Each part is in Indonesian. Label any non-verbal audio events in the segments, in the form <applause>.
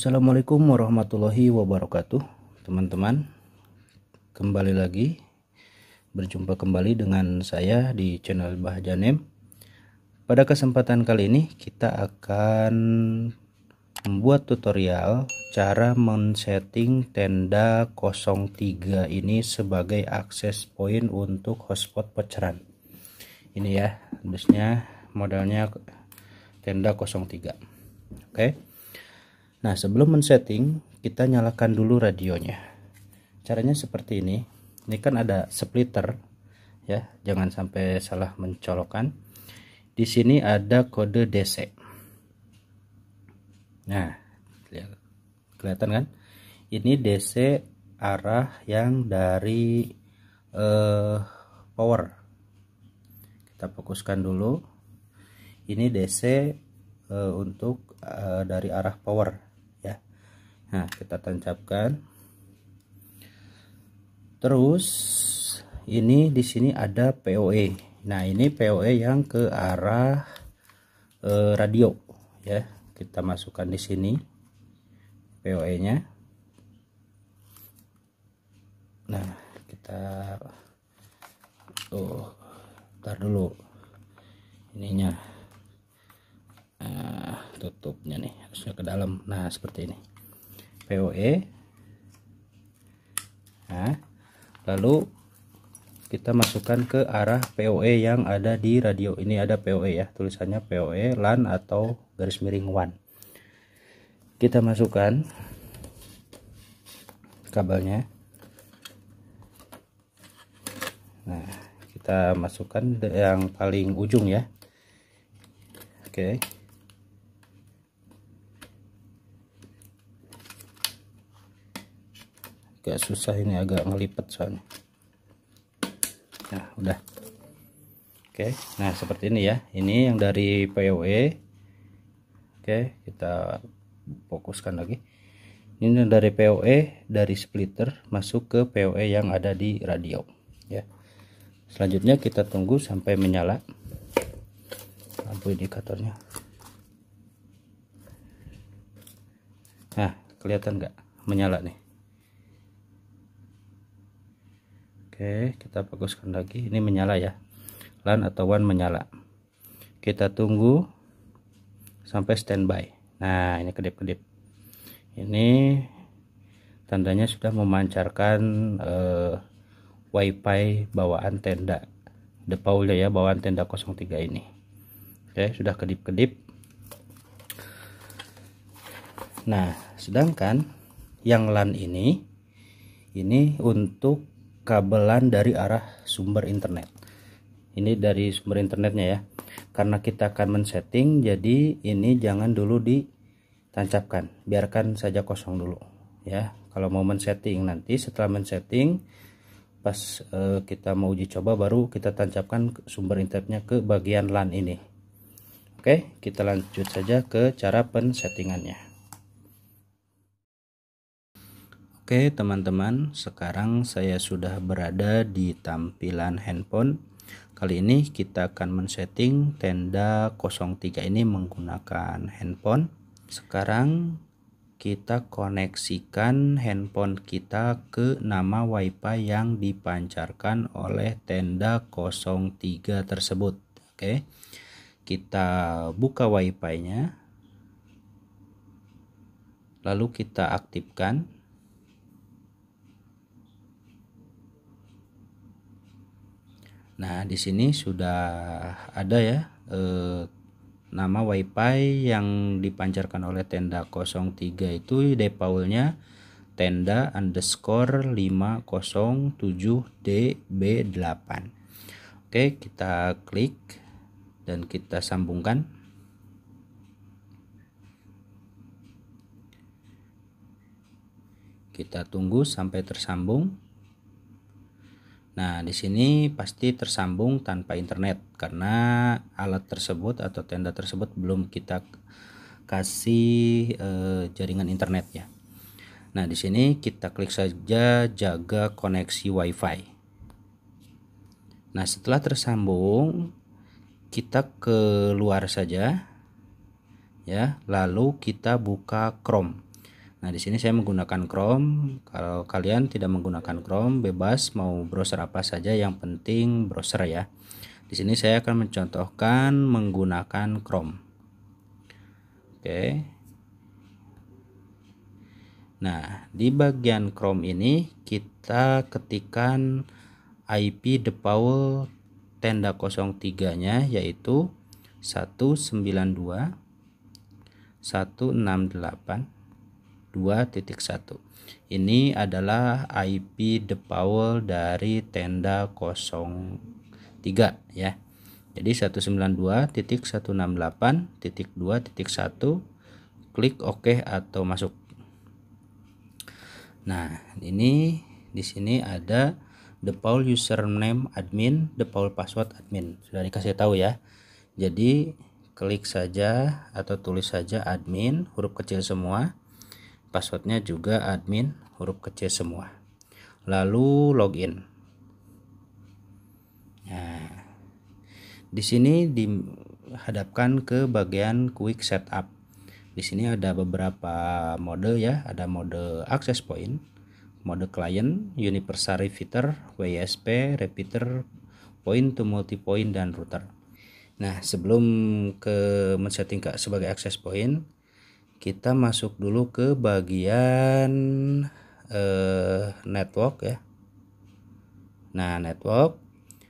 Assalamualaikum warahmatullahi wabarakatuh teman-teman kembali lagi berjumpa kembali dengan saya di channel Bah Janem pada kesempatan kali ini kita akan membuat tutorial cara men-setting tenda 03 ini sebagai akses point untuk hotspot pecaran ini ya dusnya modalnya tenda 03 oke okay Nah, sebelum men-setting, kita nyalakan dulu radionya. Caranya seperti ini. Ini kan ada splitter ya, jangan sampai salah mencolokkan. Di sini ada kode DC. Nah, Kelihatan kan? Ini DC arah yang dari eh, power. Kita fokuskan dulu. Ini DC eh, untuk eh, dari arah power nah kita tancapkan terus ini di sini ada POE nah ini POE yang ke arah eh, radio ya kita masukkan di sini POE nya nah kita tuh ntar dulu ininya nah, tutupnya nih harusnya ke dalam nah seperti ini VOE nah lalu kita masukkan ke arah POE yang ada di radio ini ada POE ya tulisannya POE LAN atau garis miring WAN kita masukkan kabelnya nah kita masukkan yang paling ujung ya oke okay. agak susah ini agak ngelipet soalnya nah udah oke nah seperti ini ya ini yang dari POE oke kita fokuskan lagi ini dari POE dari splitter masuk ke POE yang ada di radio ya selanjutnya kita tunggu sampai menyala lampu indikatornya nah kelihatan nggak menyala nih Oke kita fokuskan lagi ini menyala ya lan atau wan menyala kita tunggu sampai standby nah ini kedip-kedip ini tandanya sudah memancarkan eh, wifi bawaan tenda the Paul ya bawaan tenda 03 ini oke sudah kedip-kedip nah sedangkan yang LAN ini ini untuk kabelan dari arah sumber internet ini dari sumber internetnya ya karena kita akan men-setting jadi ini jangan dulu ditancapkan biarkan saja kosong dulu ya kalau mau men-setting nanti setelah men-setting pas eh, kita mau uji coba baru kita tancapkan sumber internetnya ke bagian LAN ini oke kita lanjut saja ke cara pensettingannya Oke teman-teman, sekarang saya sudah berada di tampilan handphone. Kali ini kita akan men-setting tenda 03 ini menggunakan handphone. Sekarang kita koneksikan handphone kita ke nama WiFi yang dipancarkan oleh tenda 03 tersebut. Oke. Kita buka WiFi-nya. Lalu kita aktifkan Nah, di sini sudah ada ya eh, nama WiFi yang dipancarkan oleh tenda 03 itu defaultnya tenda underscore 507db8. Oke, kita klik dan kita sambungkan. Kita tunggu sampai tersambung. Nah, di sini pasti tersambung tanpa internet karena alat tersebut atau tenda tersebut belum kita kasih e, jaringan internet ya. Nah, di sini kita klik saja jaga koneksi WiFi. Nah, setelah tersambung, kita keluar saja ya, lalu kita buka Chrome. Nah, di sini saya menggunakan Chrome. Kalau kalian tidak menggunakan Chrome, bebas mau browser apa saja yang penting browser ya. Di sini saya akan mencontohkan menggunakan Chrome. Oke. Nah, di bagian Chrome ini kita ketikkan IP default tenda 03-nya yaitu 192 168 2.1 ini adalah IP the power dari tenda 03 ya jadi 192.168.2.1 klik OK atau masuk nah ini di sini ada the power username admin the power password admin sudah dikasih tahu ya jadi klik saja atau tulis saja admin huruf kecil semua passwordnya juga admin huruf kecil semua lalu login nah di sini dihadapkan ke bagian quick setup di sini ada beberapa mode ya ada mode access point mode client universal repeater WSP repeater point to multi point dan router nah sebelum ke men-setting sebagai access point kita masuk dulu ke bagian eh, network ya nah network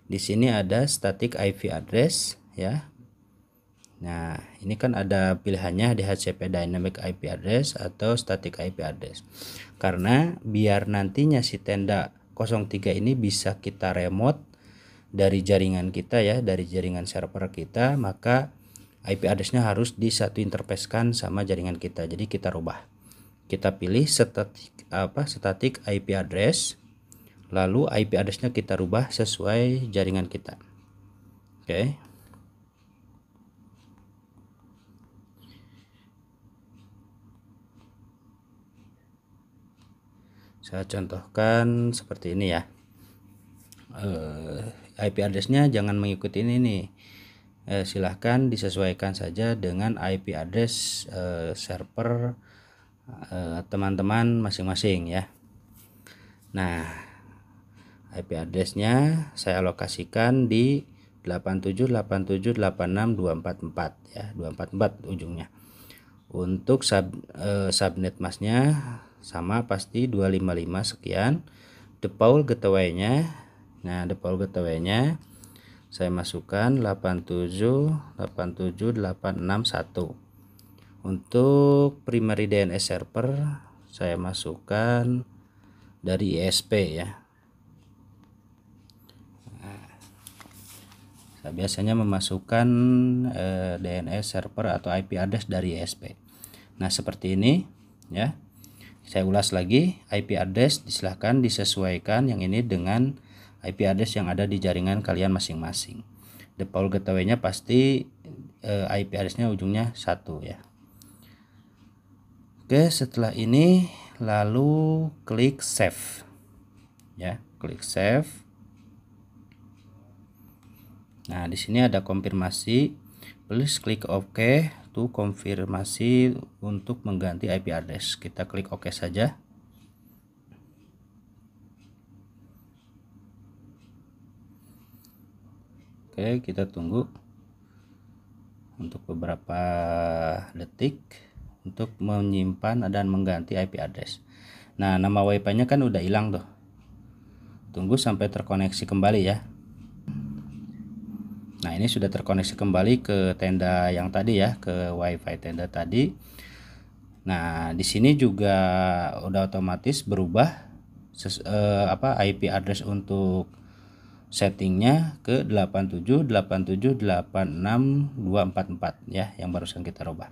di sini ada static IP address ya Nah, ini kan ada pilihannya di HCP Dynamic IP Address atau Static IP Address. Karena biar nantinya si tenda 03 ini bisa kita remote dari jaringan kita ya, dari jaringan server kita, maka IP addressnya harus di satu interface kan sama jaringan kita jadi kita rubah kita pilih static apa static IP address lalu IP addressnya kita rubah sesuai jaringan kita oke okay. saya contohkan seperti ini ya uh, eh, IP addressnya jangan mengikuti ini nih eh, silahkan disesuaikan saja dengan IP address eh, server teman eh, teman-teman masing-masing ya nah IP addressnya saya alokasikan di 878786244 ya 244 ujungnya untuk sub, eh, subnet masnya sama pasti 255 sekian paul getaway nya nah paul getaway nya saya masukkan 861 untuk primary DNS server saya masukkan dari ISP ya nah, saya biasanya memasukkan eh, DNS server atau IP address dari ISP nah seperti ini ya saya ulas lagi IP address silahkan disesuaikan yang ini dengan IP address yang ada di jaringan kalian masing-masing. Default gateway-nya pasti eh, IP address-nya ujungnya satu ya. Oke, setelah ini lalu klik save. Ya, klik save. Nah, di sini ada konfirmasi. Please klik OK to konfirmasi untuk mengganti IP address. Kita klik OK saja. Oke, kita tunggu untuk beberapa detik untuk menyimpan dan mengganti IP address. Nah, nama WiFi-nya kan udah hilang tuh. Tunggu sampai terkoneksi kembali ya. Nah, ini sudah terkoneksi kembali ke tenda yang tadi ya, ke WiFi tenda tadi. Nah, di sini juga udah otomatis berubah ses, eh, apa IP address untuk settingnya ke 244 ya yang barusan kita rubah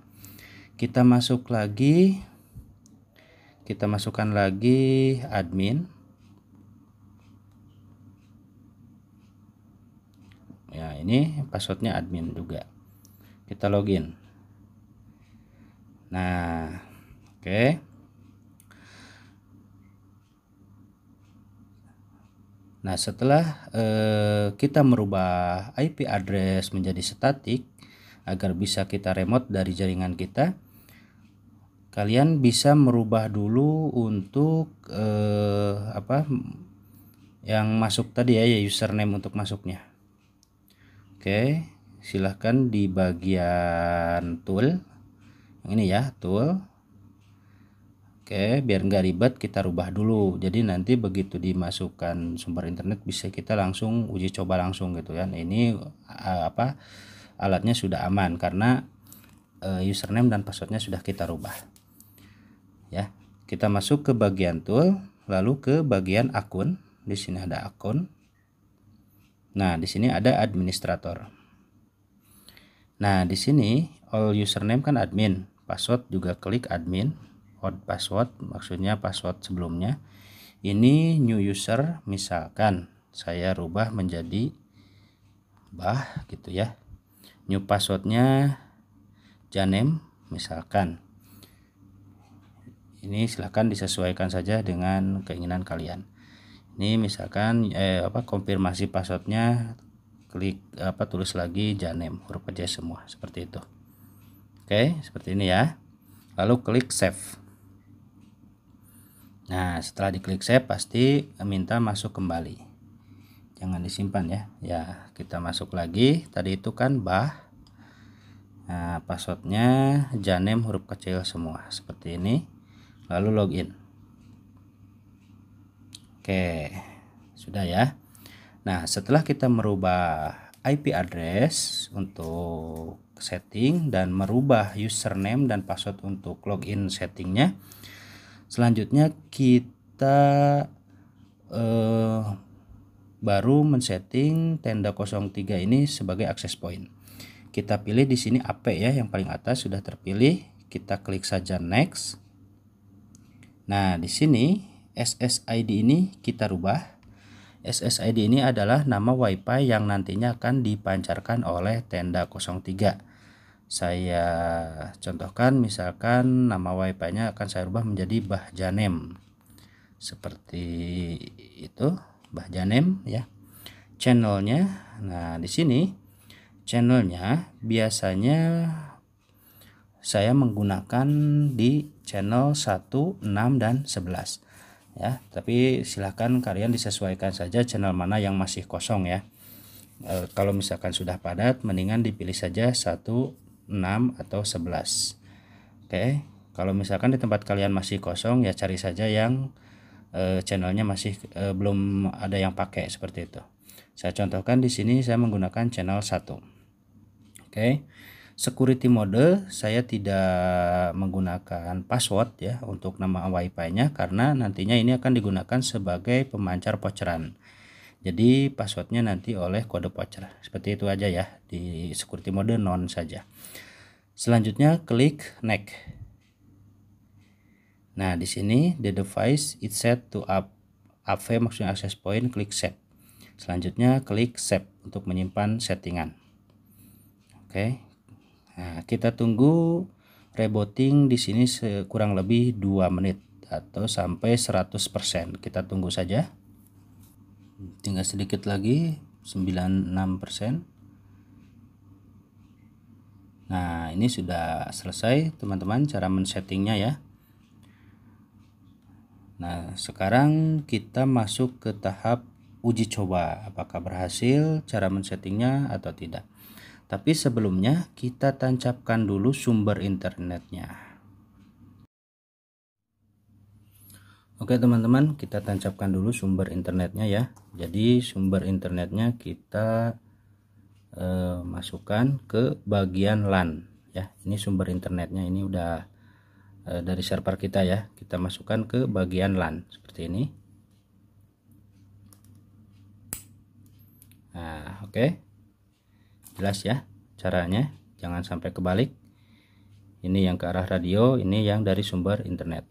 kita masuk lagi kita masukkan lagi admin ya ini passwordnya admin juga kita login nah oke okay. Nah, setelah eh, kita merubah IP address menjadi statik agar bisa kita remote dari jaringan kita, kalian bisa merubah dulu untuk eh, apa yang masuk tadi ya, ya username untuk masuknya. Oke, silahkan di bagian tool yang ini ya, tool Oke, biar nggak ribet kita rubah dulu. Jadi nanti begitu dimasukkan sumber internet bisa kita langsung uji coba langsung gitu Ya. Nah, ini apa alatnya sudah aman karena e, username dan passwordnya sudah kita rubah. Ya, kita masuk ke bagian tool, lalu ke bagian akun. Di sini ada akun. Nah, di sini ada administrator. Nah, di sini all username kan admin, password juga klik admin old password maksudnya password sebelumnya ini new user misalkan saya rubah menjadi bah gitu ya new passwordnya janem misalkan ini silahkan disesuaikan saja dengan keinginan kalian ini misalkan eh, apa konfirmasi passwordnya klik apa tulis lagi janem huruf aja semua seperti itu oke seperti ini ya lalu klik save Nah, setelah diklik save pasti minta masuk kembali. Jangan disimpan ya. Ya, kita masuk lagi. Tadi itu kan bah. Nah, passwordnya janem huruf kecil semua seperti ini. Lalu login. Oke, sudah ya. Nah, setelah kita merubah IP address untuk setting dan merubah username dan password untuk login settingnya, selanjutnya kita eh, baru men-setting tenda 03 ini sebagai access point kita pilih di sini AP ya yang paling atas sudah terpilih kita klik saja next nah di sini SSID ini kita rubah SSID ini adalah nama WiFi yang nantinya akan dipancarkan oleh tenda 03 saya contohkan misalkan nama wifi nya akan saya ubah menjadi bahjanem seperti itu bahjanem ya channelnya nah di sini channelnya biasanya saya menggunakan di channel 1, 6, dan 11 ya tapi silahkan kalian disesuaikan saja channel mana yang masih kosong ya e, kalau misalkan sudah padat mendingan dipilih saja 1, 6 atau 11 Oke kalau misalkan di tempat kalian masih kosong ya cari saja yang e, channelnya masih e, belum ada yang pakai seperti itu saya contohkan di sini saya menggunakan channel 1 Oke security mode saya tidak menggunakan password ya untuk nama wifi nya karena nantinya ini akan digunakan sebagai pemancar poceran jadi passwordnya nanti oleh kode voucher seperti itu aja ya di security mode non saja selanjutnya klik next nah di sini the device is set to up AV maksudnya access point klik save selanjutnya klik save untuk menyimpan settingan oke okay. nah, kita tunggu rebooting di sini kurang lebih 2 menit atau sampai 100% kita tunggu saja tinggal sedikit lagi 96% nah ini sudah selesai teman-teman cara men-settingnya ya nah sekarang kita masuk ke tahap uji coba apakah berhasil cara men-settingnya atau tidak tapi sebelumnya kita tancapkan dulu sumber internetnya Oke teman-teman kita tancapkan dulu sumber internetnya ya jadi sumber internetnya kita eh, masukkan ke bagian LAN ya ini sumber internetnya ini udah eh, dari server kita ya kita masukkan ke bagian LAN seperti ini nah oke jelas ya caranya jangan sampai kebalik ini yang ke arah radio ini yang dari sumber internet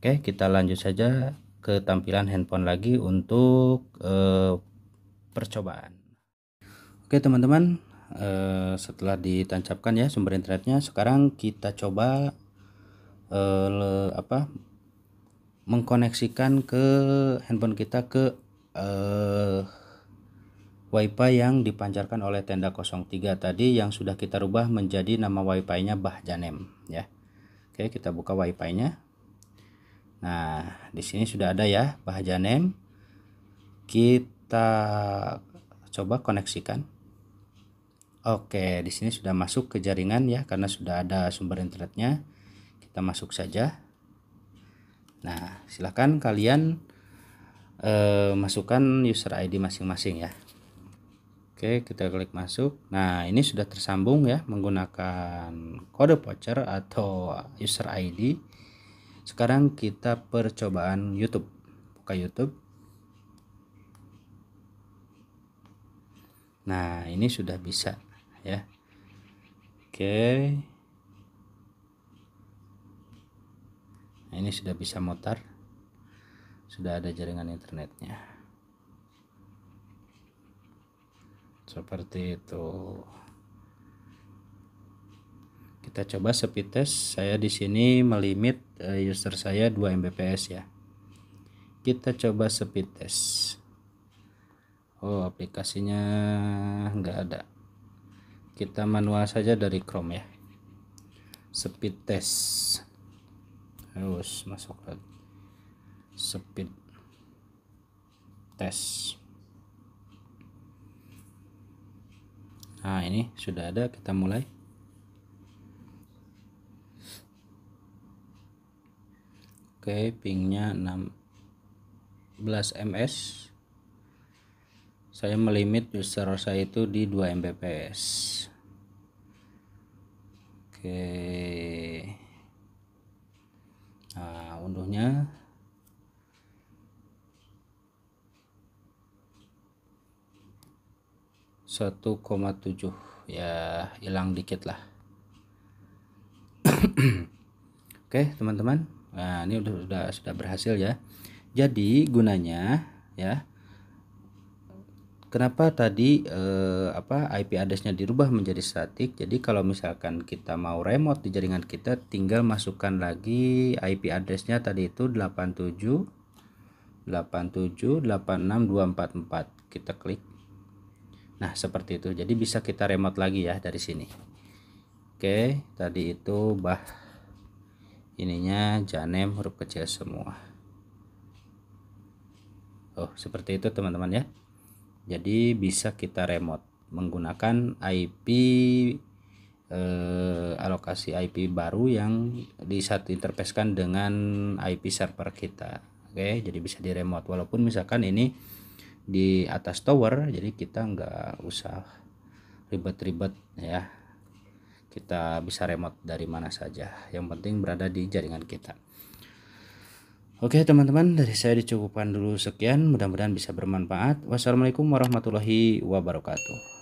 Oke, kita lanjut saja ke tampilan handphone lagi untuk eh, percobaan. Oke, teman-teman, eh, setelah ditancapkan ya sumber internetnya, sekarang kita coba eh, le, apa? mengkoneksikan ke handphone kita ke eh, WiFi yang dipancarkan oleh tenda 03 tadi yang sudah kita rubah menjadi nama WiFi-nya Bah Janem ya. Oke, kita buka WiFi-nya. Nah, di sini sudah ada ya bahaja name. Kita coba koneksikan. Oke, di sini sudah masuk ke jaringan ya karena sudah ada sumber internetnya. Kita masuk saja. Nah, silakan kalian eh, masukkan user ID masing-masing ya. Oke, kita klik masuk. Nah, ini sudah tersambung ya menggunakan kode voucher atau user ID sekarang kita percobaan YouTube. Buka YouTube. Nah, ini sudah bisa ya. Oke. Nah, ini sudah bisa motor. Sudah ada jaringan internetnya. Seperti itu. Kita coba speed test. Saya di sini melimit Eh, user saya 2 Mbps ya kita coba speed test Oh aplikasinya nggak ada kita manual saja dari Chrome ya speed test harus masuk lagi speed test nah ini sudah ada kita mulai Oke, pingnya 16 ms. Saya melimit user saya itu di 2 Mbps. Oke. Nah, unduhnya satu koma tujuh ya hilang dikit lah <clears throat> oke teman-teman Nah, ini udah sudah sudah berhasil ya. Jadi gunanya ya Kenapa tadi eh, apa IP addressnya dirubah menjadi statik? Jadi kalau misalkan kita mau remote di jaringan kita, tinggal masukkan lagi IP addressnya tadi itu 87 Kita klik. Nah seperti itu. Jadi bisa kita remote lagi ya dari sini. Oke, tadi itu bah ininya janem huruf kecil semua oh seperti itu teman-teman ya jadi bisa kita remote menggunakan IP eh, alokasi IP baru yang di saat interfacekan dengan IP server kita oke jadi bisa di remote walaupun misalkan ini di atas tower jadi kita nggak usah ribet-ribet ya kita bisa remote dari mana saja yang penting berada di jaringan kita Oke teman-teman dari saya dicukupkan dulu sekian mudah-mudahan bisa bermanfaat wassalamualaikum warahmatullahi wabarakatuh